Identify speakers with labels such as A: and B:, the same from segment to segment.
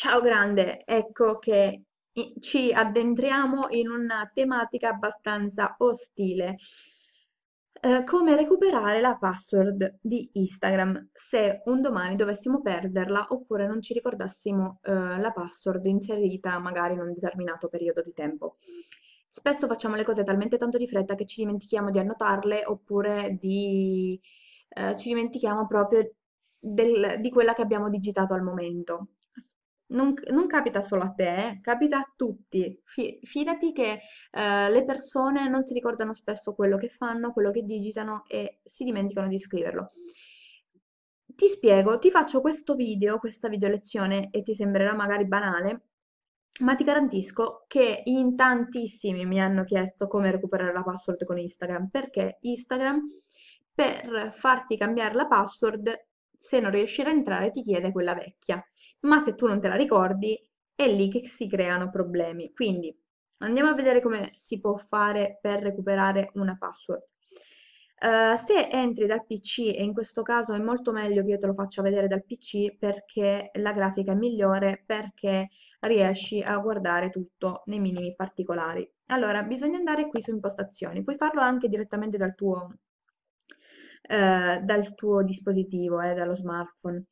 A: Ciao grande, ecco che ci addentriamo in una tematica abbastanza ostile. Eh, come recuperare la password di Instagram se un domani dovessimo perderla oppure non ci ricordassimo eh, la password inserita magari in un determinato periodo di tempo. Spesso facciamo le cose talmente tanto di fretta che ci dimentichiamo di annotarle oppure di, eh, ci dimentichiamo proprio del, di quella che abbiamo digitato al momento non, non, capita solo a te, eh, capita a tutti. Fi, fidati che eh, le persone non si ricordano spesso quello che fanno, quello che digitano e si dimenticano di scriverlo. Ti spiego, ti faccio questo video, questa video lezione e ti sembrerà magari banale, ma ti garantisco che in tantissimi mi hanno chiesto come recuperare la password con Instagram, perché Instagram per farti cambiare la password, se non riesci a entrare, ti chiede quella vecchia ma se tu non te la ricordi è lì che si creano problemi. Quindi andiamo a vedere come si può fare per recuperare una password. Uh, se entri dal PC, e in questo caso è molto meglio che io te lo faccia vedere dal PC perché la grafica è migliore, perché riesci a guardare tutto nei minimi particolari. Allora, bisogna andare qui su impostazioni, puoi farlo anche direttamente dal tuo, uh, dal tuo dispositivo, eh, dallo smartphone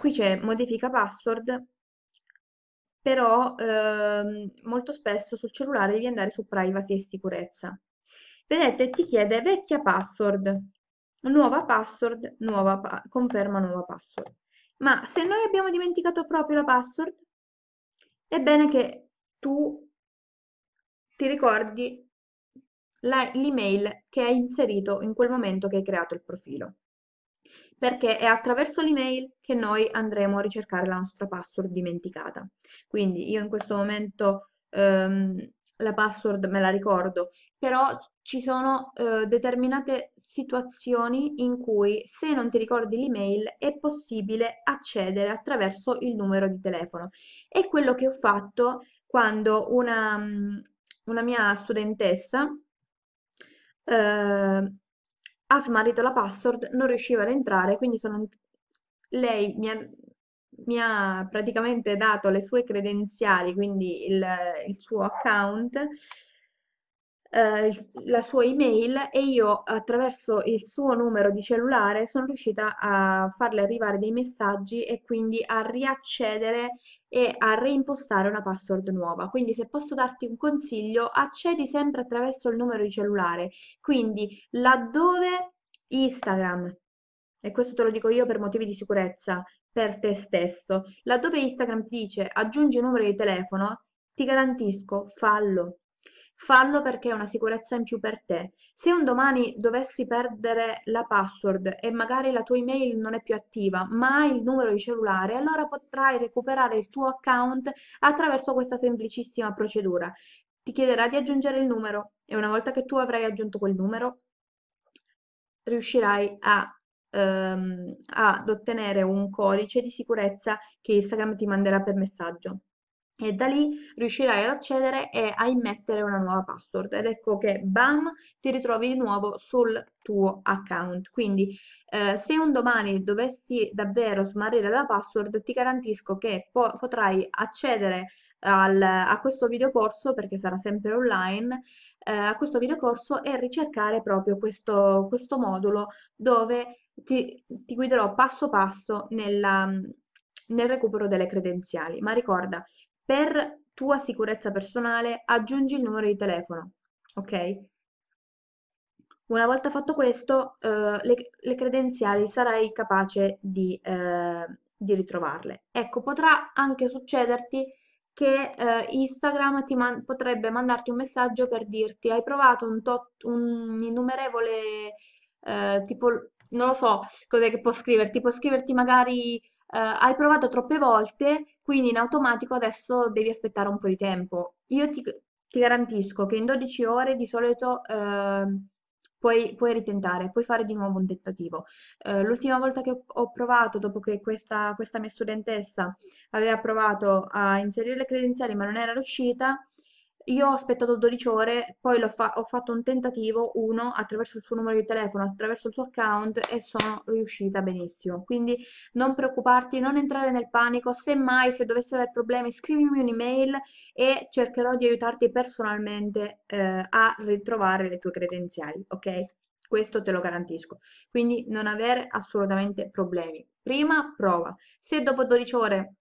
A: qui c'è modifica password, però ehm, molto spesso sul cellulare devi andare su privacy e sicurezza. Vedete, ti chiede vecchia password, nuova password, nuova pa conferma nuova password. Ma se noi abbiamo dimenticato proprio la password, è bene che tu ti ricordi l'email che hai inserito in quel momento che hai creato il profilo perché è attraverso l'email che noi andremo a ricercare la nostra password dimenticata. Quindi io in questo momento ehm, la password me la ricordo, però ci sono eh, determinate situazioni in cui se non ti ricordi l'email è possibile accedere attraverso il numero di telefono. È quello che ho fatto quando una, mm, una mia studentessa eh, ha smarrito la password, non riusciva ad entrare, quindi sono... lei mi ha, mi ha praticamente dato le sue credenziali, quindi il, il suo account, eh, la sua email e io attraverso il suo numero di cellulare sono riuscita a farle arrivare dei messaggi e quindi a riaccedere e a reimpostare una password nuova. Quindi se posso darti un consiglio, accedi sempre attraverso il numero di cellulare. Quindi laddove Instagram, e questo te lo dico io per motivi di sicurezza, per te stesso, laddove Instagram ti dice aggiungi un numero di telefono, ti garantisco, fallo fallo perché è una sicurezza in più per te. Se un domani dovessi perdere la password e magari la tua email non è più attiva, ma hai il numero di cellulare, allora potrai recuperare il tuo account attraverso questa semplicissima procedura. Ti chiederà di aggiungere il numero e una volta che tu avrai aggiunto quel numero, riuscirai a ehm, ad ottenere un codice di sicurezza che Instagram ti manderà per messaggio e da lì riuscirai ad accedere e a immettere una nuova password ed ecco che bam ti ritrovi di nuovo sul tuo account quindi eh, se un domani dovessi davvero smarrire la password ti garantisco che po- potrai accedere al, a questo videocorso perché sarà sempre online eh, a questo videocorso e ricercare proprio questo, questo modulo dove ti, ti guiderò passo passo nella, nel recupero delle credenziali ma ricorda per tua sicurezza personale aggiungi il numero di telefono, ok? Una volta fatto questo, eh, le, le, credenziali sarai capace di, eh, di, ritrovarle. Ecco, potrà anche succederti che eh, Instagram man- potrebbe mandarti un messaggio per dirti hai provato un, tot, un innumerevole, eh, tipo, non lo so cos'è che può scriverti, può scriverti magari eh, hai provato troppe volte, quindi in automatico adesso devi aspettare un po' di tempo. Io ti, ti garantisco che in 12 ore di solito ehm, Puoi, puoi, ritentare, puoi fare di nuovo un tentativo. Uh, l'ultima volta che ho, ho, provato, dopo che questa, questa mia studentessa aveva provato a inserire le credenziali ma non era riuscita, io ho aspettato 12 ore, poi fa ho fatto un tentativo, uno, attraverso il suo numero di telefono, attraverso il suo account e sono riuscita benissimo. Quindi non preoccuparti, non entrare nel panico, semmai se dovessi avere problemi scrivimi un'email e cercherò di aiutarti personalmente eh, a ritrovare le tue credenziali, ok? Questo te lo garantisco. Quindi non avere assolutamente problemi. Prima prova. Se dopo 12 ore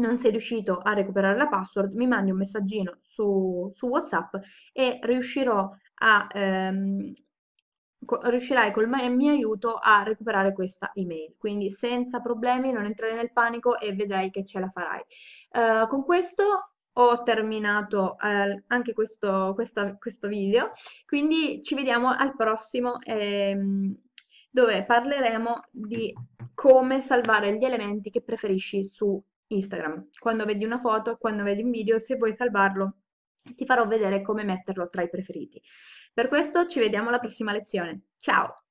A: non sei riuscito a recuperare la password, mi mandi un messaggino su, su WhatsApp e riuscirò a, ehm, co- riuscirai col ma- mio aiuto a recuperare questa email. Quindi senza problemi, non entrare nel panico e vedrai che ce la farai. Uh, con questo ho terminato eh, anche questo, questa, questo, video, quindi ci vediamo al prossimo ehm, dove parleremo di come salvare gli elementi che preferisci su Instagram. Quando vedi una foto, quando vedi un video, se vuoi salvarlo, ti farò vedere come metterlo tra i preferiti. Per questo ci vediamo alla prossima lezione. Ciao!